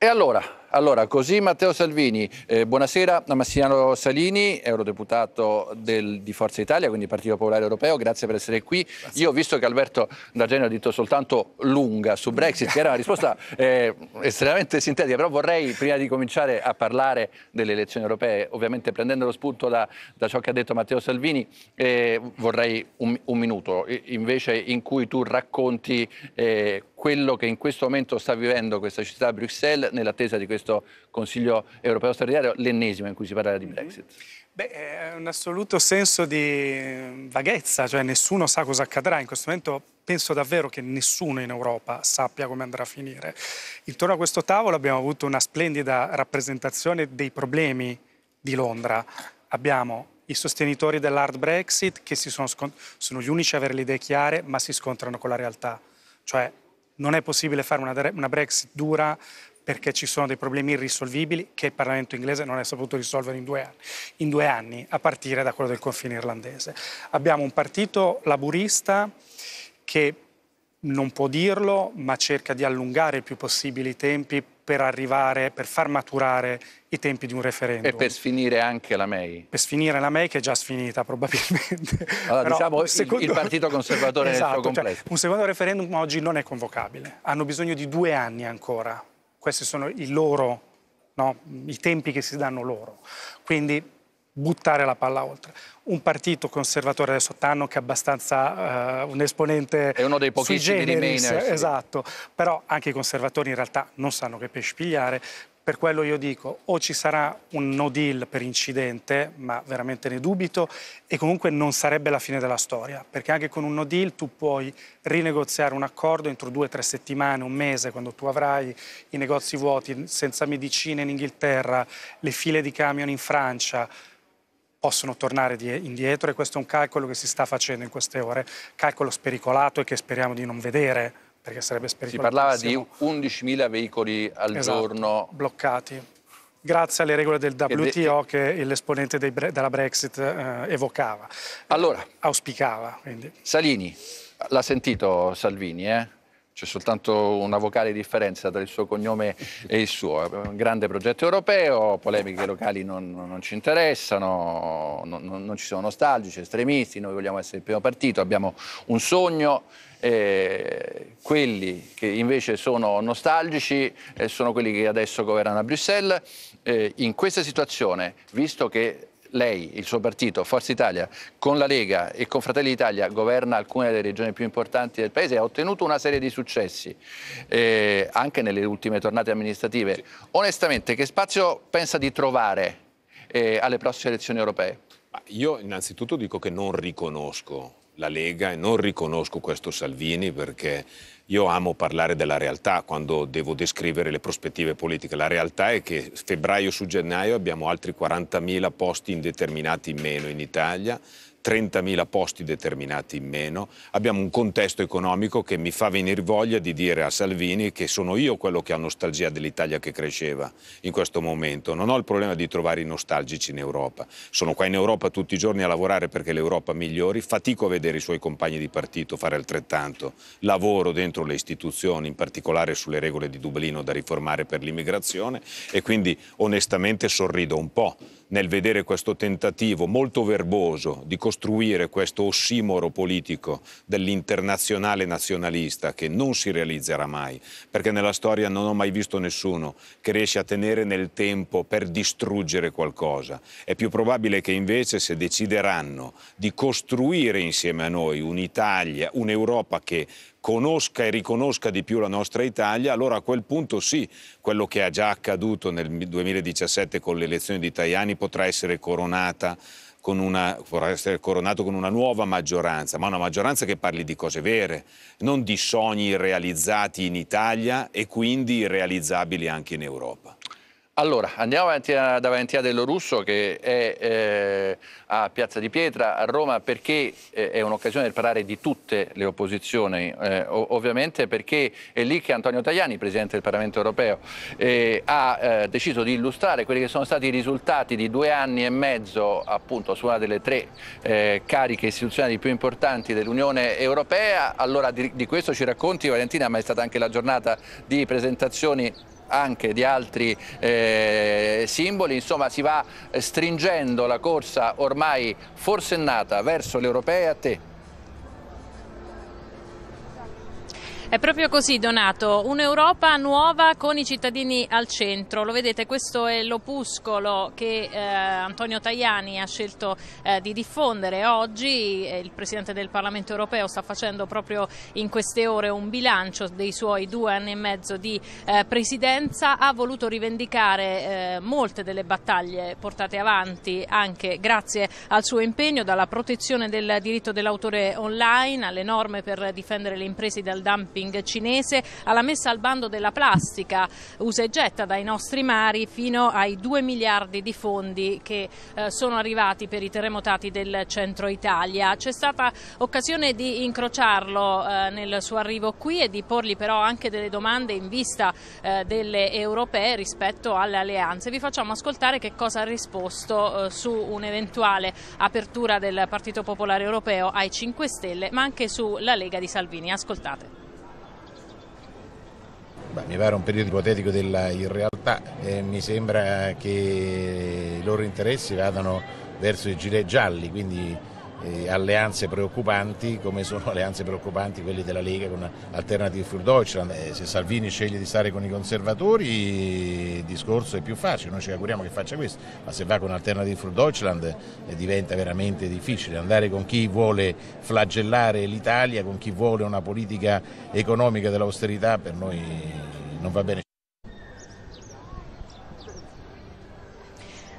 E allora, allora, così Matteo Salvini. Eh, buonasera a Massimiliano Salini, eurodeputato del, di Forza Italia, quindi Partito Popolare Europeo, grazie per essere qui. Grazie. Io ho visto che Alberto D'Argenio ha detto soltanto lunga su Brexit, che era una risposta eh, estremamente sintetica, però vorrei, prima di cominciare a parlare delle elezioni europee, ovviamente prendendo lo spunto da, da ciò che ha detto Matteo Salvini, eh, vorrei un, un, minuto invece in cui tu racconti eh, quello che in questo momento sta vivendo questa città Bruxelles nell'attesa di questo questo Consiglio europeo straordinario, l'ennesimo in cui si parla di mhm. Brexit? Beh, è un assoluto senso di mm, vaghezza, cioè nessuno sa cosa accadrà in questo momento penso davvero che nessuno in Europa sappia come andrà a finire. Intorno a questo tavolo abbiamo avuto una splendida rappresentazione dei problemi di Londra. Abbiamo i sostenitori dell'hard Brexit che sono, sono, gli unici a avere le idee chiare ma si scontrano con la realtà. Cioè non è possibile fare una, una Brexit dura perché ci sono dei problemi irrisolvibili che il Parlamento inglese non è saputo risolvere in due anni, in due anni a partire da quello del confine irlandese. Abbiamo un partito laburista che non può dirlo, ma cerca di allungare il più possibile i tempi per arrivare, per far maturare i tempi di un referendum. E per sfinire anche la May. Per sfinire la May che è già sfinita probabilmente. Allora, Però, diciamo secondo... il partito conservatore esatto, nel suo esatto, cioè, complesso. Cioè, un secondo referendum oggi non è convocabile. Hanno bisogno di due anni ancora questi sono i loro, no? i tempi che si danno loro. Quindi buttare la palla oltre. Un partito conservatore adesso Tanno che è abbastanza uh, un esponente è uno dei pochissimi generis, remainers. Esatto, però anche i conservatori in realtà non sanno che pesci pigliare, per quello io dico, o ci sarà un no deal per incidente, ma veramente ne dubito, e comunque non sarebbe la fine della storia, perché anche con un no deal tu puoi rinegoziare un accordo entro due o tre settimane, un mese, quando tu avrai i negozi vuoti, senza medicine in Inghilterra, le file di camion in Francia, possono tornare indietro e questo è un calcolo che si sta facendo in queste ore, calcolo spericolato e che speriamo di non vedere perché sarebbe spericolosissimo. Si parlava di 11.000 veicoli al esatto, giorno bloccati. Grazie alle regole del WTO che, l'esponente della Brexit eh, evocava, allora, auspicava. Quindi. Salini, l'ha sentito Salvini, eh? c'è soltanto una vocale differenza tra il suo cognome e il suo. Un grande progetto europeo, polemiche locali non, non ci interessano, non, non, ci sono nostalgici, estremisti, noi vogliamo essere il primo partito, abbiamo un sogno eh, quelli che invece sono nostalgici eh, sono quelli che adesso governano a Bruxelles. Eh, in questa situazione, visto che lei, il suo partito, Forza Italia, con la Lega e con Fratelli d'Italia governa alcune delle regioni più importanti del Paese, e ha ottenuto una serie di successi, eh, anche nelle ultime tornate amministrative. Sì. Onestamente, che spazio pensa di trovare eh, alle prossime elezioni europee? Io innanzitutto dico che non riconosco la Lega e non riconosco questo Salvini perché io amo parlare della realtà quando devo descrivere le prospettive politiche. La realtà è che febbraio su gennaio abbiamo altri 40.000 posti indeterminati in meno in Italia. 30.000 posti determinati in meno, abbiamo un contesto economico che mi fa venire voglia di dire a Salvini che sono io quello che ha nostalgia dell'Italia che cresceva in questo momento, non ho il problema di trovare i nostalgici in Europa, sono qua in Europa tutti i giorni a lavorare perché l'Europa migliori, fatico a vedere i suoi compagni di partito fare altrettanto, lavoro dentro le istituzioni, in particolare sulle regole di Dublino da riformare per l'immigrazione e quindi onestamente sorrido un po' nel vedere questo tentativo molto verboso di ricostruire questo ossimoro politico dell'internazionale nazionalista che non si realizzerà mai, perché nella storia non ho mai visto nessuno che riesce a tenere nel tempo per distruggere qualcosa. È più probabile che invece se decideranno di costruire insieme a noi un'Italia, un'Europa che conosca e riconosca di più la nostra Italia, allora a quel punto sì, quello che è già accaduto nel 2017 con l'elezione di Tajani potrà essere coronata con una, vorrà essere coronato con una nuova maggioranza, ma una maggioranza che parli di cose vere, non di sogni realizzati in Italia e quindi realizzabili anche in Europa. Allora, andiamo avanti a, davanti Dello Russo che è eh, a Piazza di Pietra a Roma perché eh, è un'occasione per parlare di tutte le opposizioni, eh, ovviamente perché è lì che Antonio Tajani, Presidente del Parlamento europeo, eh, ha eh, deciso di illustrare quelli che sono stati i risultati di due anni e mezzo appunto su una delle tre eh, cariche istituzionali più importanti dell'Unione Europea. Allora di, di questo ci racconti Valentina, ma è stata anche la giornata di presentazioni anche di altri eh, simboli, insomma si va stringendo la corsa ormai forsennata verso l'Europea a te. È proprio così Donato, un'Europa nuova con i cittadini al centro, lo vedete questo è l'opuscolo che eh, Antonio Tajani ha scelto eh, di diffondere oggi, eh, il Presidente del Parlamento europeo sta facendo proprio in queste ore un bilancio dei suoi due anni e mezzo di eh, Presidenza, ha voluto rivendicare eh, molte delle battaglie portate avanti anche grazie al suo impegno dalla protezione del diritto dell'autore online alle norme per difendere le imprese dal dumping doping cinese alla messa al bando della plastica usa e getta dai nostri mari fino ai 2 miliardi di fondi che eh, sono arrivati per i terremotati del centro Italia. C'è stata occasione di incrociarlo eh, nel suo arrivo qui e di porgli però anche delle domande in vista eh, delle europee rispetto alle alleanze. Vi facciamo ascoltare che cosa ha risposto eh, su un'eventuale apertura del Partito Popolare Europeo ai 5 Stelle ma anche sulla Lega di Salvini. Ascoltate. Beh, mi pare un periodo ipotetico della irrealtà, eh, mi sembra che i loro interessi vadano verso i gilet gialli, quindi eh, alleanze preoccupanti come sono alleanze preoccupanti quelle della Lega con Alternative für Deutschland. Eh, se Salvini sceglie di stare con i conservatori il discorso è più facile, noi ci auguriamo che faccia questo, ma se va con Alternative für Deutschland eh, diventa veramente difficile andare con chi vuole flagellare l'Italia, con chi vuole una politica economica dell'austerità per noi non va bene.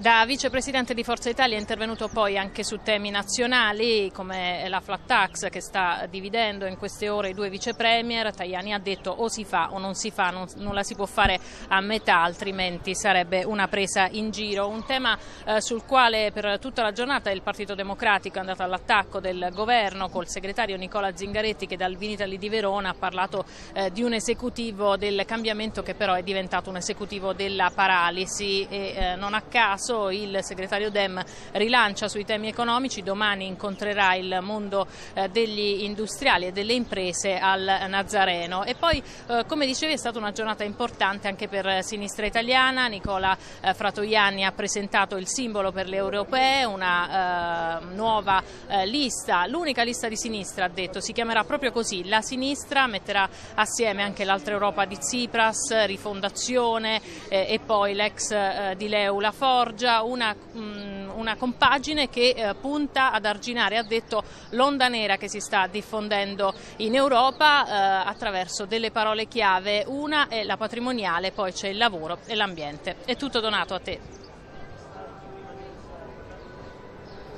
Da vicepresidente di Forza Italia è intervenuto poi anche su temi nazionali come la flat tax che sta dividendo in queste ore i due vicepremier. Tajani ha detto o si fa o non si fa, non, non, la si può fare a metà altrimenti sarebbe una presa in giro. Un tema eh, sul quale per tutta la giornata il Partito Democratico è andato all'attacco del governo col segretario Nicola Zingaretti che dal Vinitali di Verona ha parlato eh, di un esecutivo del cambiamento che però è diventato un esecutivo della paralisi e eh, non a caso marzo il segretario Dem rilancia sui temi economici, domani incontrerà il mondo eh, degli industriali e delle imprese al Nazareno e poi eh, come dicevi è stata una giornata importante anche per eh, Sinistra Italiana, Nicola Fratoianni ha presentato il simbolo per le europee, una nuova lista, l'unica lista di sinistra ha detto, si chiamerà proprio così, la sinistra metterà assieme anche l'altra Europa di Tsipras, rifondazione e poi l'ex di Leu La Forge danneggia una, mh, mm, una compagine che eh, punta ad arginare, ha detto, l'onda nera che si sta diffondendo in Europa eh, attraverso delle parole chiave. Una è la patrimoniale, poi c'è il lavoro e l'ambiente. È tutto donato a te.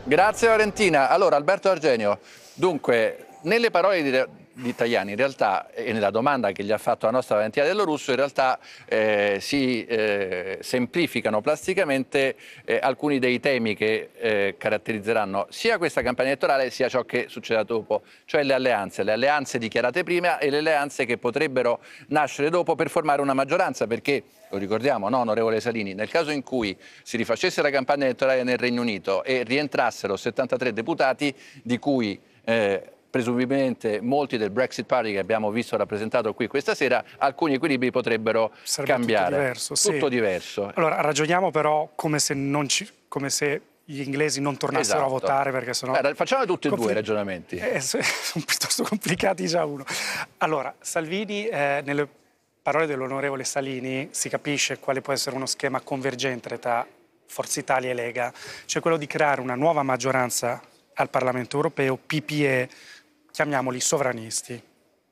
Grazie Valentina. Allora Alberto Argenio, dunque nelle parole di di Tajani in realtà, e nella domanda che gli ha fatto la nostra Valentina Dello Russo, in realtà eh, si eh, semplificano plasticamente eh, alcuni dei temi che eh, caratterizzeranno sia questa campagna elettorale sia ciò che succederà dopo, cioè le alleanze, le alleanze dichiarate prima e le alleanze che potrebbero nascere dopo per formare una maggioranza, perché lo ricordiamo, no, onorevole Salini, nel caso in cui si rifacesse la campagna elettorale nel Regno Unito e rientrassero 73 deputati di cui... Eh, presumibilmente molti del Brexit Party che abbiamo visto rappresentato qui questa sera, alcuni equilibri potrebbero Sarebbe cambiare. Tutto diverso. Tutto diverso. Allora, ragioniamo però come se, ci, come se gli inglesi non tornassero esatto. a votare perché sennò... Beh, facciamo tutti e Compl- due i ragionamenti. Eh, sono piuttosto complicati già uno. Allora, Salvini eh, nelle parole dell'onorevole Salini si capisce quale può essere uno schema convergente tra Forza Italia e Lega, cioè quello di creare una nuova maggioranza al Parlamento europeo, PPE chiamiamoli sovranisti,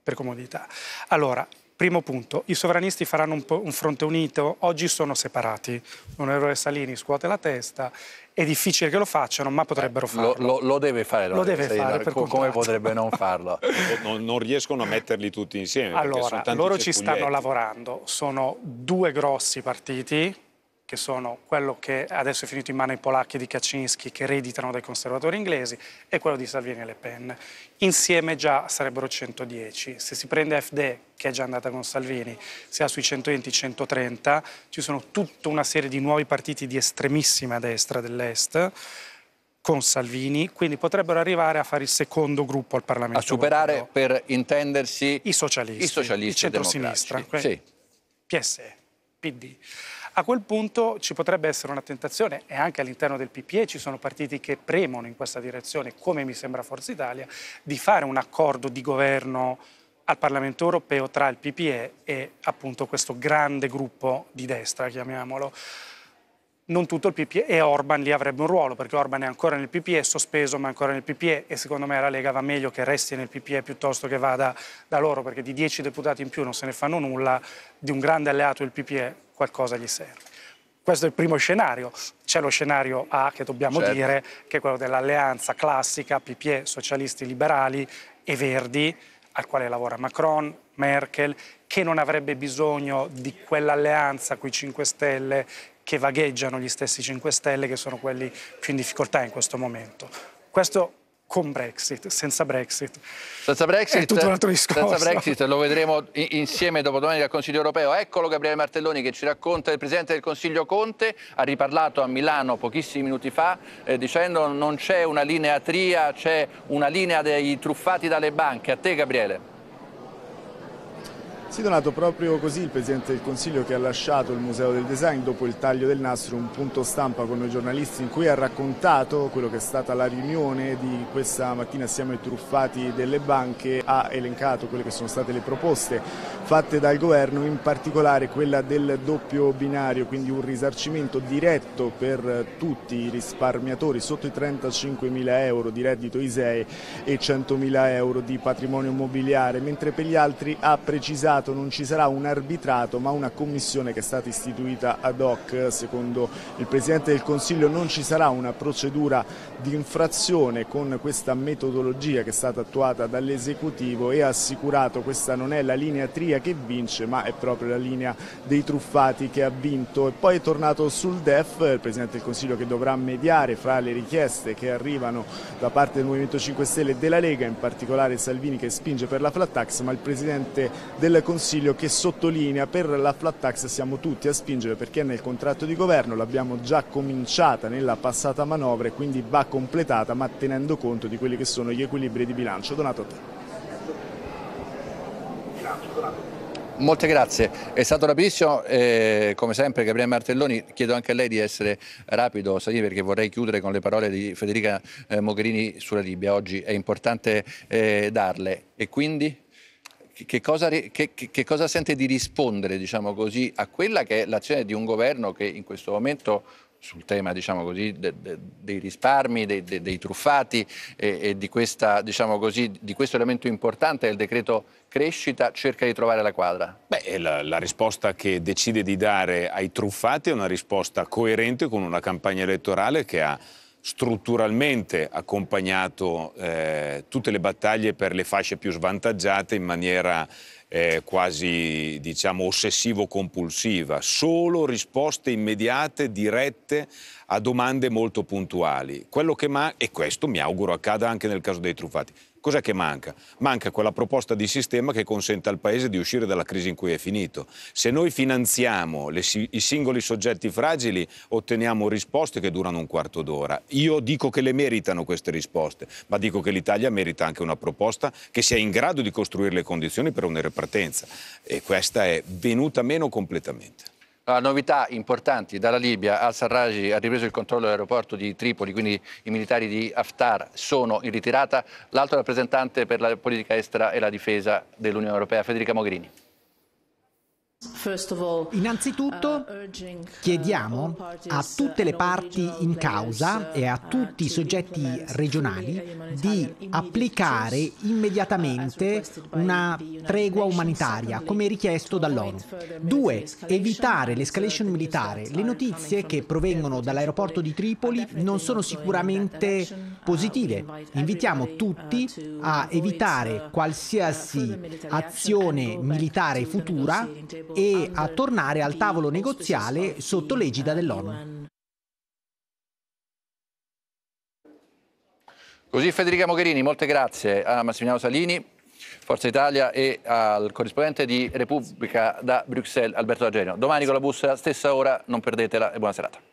per comodità. Allora, primo punto, i sovranisti faranno un, un fronte unito, oggi sono separati. L'onorevole Salini scuote la testa, è difficile che lo facciano, ma potrebbero eh, farlo. Lo, lo, lo deve fare, lo deve fare come contratto. potrebbe non farlo? Eh, non, non, riescono a metterli tutti insieme. Allora, loro ci stanno lavorando, sono due grossi partiti, che sono quello che adesso è finito in mano ai polacchi di Kaczynski che ereditano dai conservatori inglesi e quello di Salvini e Le Pen. Insieme già sarebbero 110. Se si prende FD, che è già andata con Salvini, si ha sui 120-130, ci sono tutta una serie di nuovi partiti di estremissima destra dell'Est con Salvini, quindi potrebbero arrivare a fare il secondo gruppo al Parlamento. A superare, europeo. per intendersi, i socialisti, i socialisti il centrosinistra, sì. PSE, PD a quel punto ci potrebbe essere una tentazione e anche all'interno del PPE ci sono partiti che premono in questa direzione, come mi sembra Forza Italia, di fare un accordo di governo al Parlamento europeo tra il PPE e appunto questo grande gruppo di destra, chiamiamolo. Non tutto il PPE e Orban lì avrebbe un ruolo perché Orban è ancora nel PPE, è sospeso ma è ancora nel PPE e secondo me la Lega va meglio che resti nel PPE piuttosto che vada da loro perché di 10 deputati in più non se ne fanno nulla, di un grande alleato il PPE qualcosa gli serve. Questo è il primo scenario. C'è lo scenario A che dobbiamo certo. dire, che è quello dell'alleanza classica PPE, socialisti liberali e verdi, al quale lavora Macron, Merkel, che non avrebbe bisogno di quell'alleanza con i 5 Stelle che vagheggiano gli stessi 5 Stelle che sono quelli più in difficoltà in questo momento. Questo con Brexit, senza Brexit. Senza Brexit, è tutto un altro discorso. Senza Brexit lo vedremo insieme dopodomani domani al Consiglio europeo. Eccolo Gabriele Martelloni che ci racconta il Presidente del Consiglio Conte, ha riparlato a Milano pochissimi minuti fa eh, dicendo non c'è una linea tria, c'è una linea dei truffati dalle banche. A te Gabriele. Si è Donato, proprio così il Presidente del Consiglio che ha lasciato il Museo del Design dopo il taglio del nastro, un punto stampa con noi giornalisti in cui ha raccontato quello che è stata la riunione di questa mattina assieme ai truffati delle banche, ha elencato quelle che sono state le proposte fatte dal governo, in particolare quella del doppio binario, quindi un risarcimento diretto per tutti i risparmiatori sotto i 35.000 euro di reddito ISEE e 100.000 euro di patrimonio immobiliare, mentre per gli altri ha precisato non ci sarà un arbitrato ma una commissione che è stata istituita ad hoc. Secondo il Presidente del Consiglio non ci sarà una procedura di infrazione con questa metodologia che è stata attuata dall'esecutivo e ha assicurato questa non è la linea tria che vince, ma è proprio la linea dei truffati che ha vinto. E poi è tornato sul DEF, il Presidente del Consiglio che dovrà mediare fra le richieste che arrivano da parte del Movimento 5 Stelle e della Lega, in particolare Salvini che spinge per la flat tax, ma il Presidente del Consiglio che sottolinea per la flat tax siamo tutti a spingere perché è nel contratto di governo, l'abbiamo già cominciata nella passata manovra e quindi va completata ma tenendo conto di quelli che sono gli equilibri di bilancio. Donato a te. Bilancio, donato. Molte grazie, è stato rapidissimo, eh, come sempre Gabriele Martelloni, chiedo anche a lei di essere rapido, Salini, perché vorrei chiudere con le parole di Federica eh, Mogherini sulla Libia, oggi è importante eh, darle e quindi che cosa, che, che cosa, sente di rispondere diciamo così, a quella che è l'azione di un governo che in questo momento sul tema diciamo così, de, de, dei risparmi, de, dei truffati e, e di, questa, diciamo così, di, questo elemento importante del decreto crescita cerca di trovare la quadra? Beh, la, la, risposta che decide di dare ai truffati è una risposta coerente con una campagna elettorale che ha strutturalmente accompagnato eh, tutte le battaglie per le fasce più svantaggiate in maniera eh, quasi diciamo ossessivo-compulsiva, solo risposte immediate, dirette a domande molto puntuali. Quello che ma, e questo mi auguro accada anche nel caso dei truffati, Cos'è che manca? Manca quella proposta di sistema che consenta al Paese di uscire dalla crisi in cui è finito. Se noi finanziamo le, i singoli soggetti fragili, otteniamo risposte che durano un quarto d'ora. Io dico che le meritano queste risposte, ma dico che l'Italia merita anche una proposta che sia in grado di costruire le condizioni per una ripartenza. E questa è venuta meno completamente. Ah, novità importanti dalla Libia, al-Sarraj ha ripreso il controllo dell'aeroporto di Tripoli, quindi i militari di Haftar sono in ritirata. L'altro rappresentante per la politica estera e la difesa dell'Unione Europea, Federica Mogherini. Innanzitutto uh, uh, chiediamo a uh, tutte le parti in causa e a tutti i soggetti regionali di applicare immediatamente una tregua umanitaria come richiesto dall'ONU. Due, evitare l'escalation militare. Le notizie che provengono dall'aeroporto di Tripoli non sono sicuramente positive. Invitiamo tutti a evitare qualsiasi azione militare futura e a tornare al tavolo negoziale sotto l'egida dell'ONU. Così Federica Mogherini, molte grazie a Massimiliano Salini, Forza Italia e al corrispondente di Repubblica da Bruxelles, Alberto Agenio. Domani con la bussa, stessa ora, non perdetela e buona serata.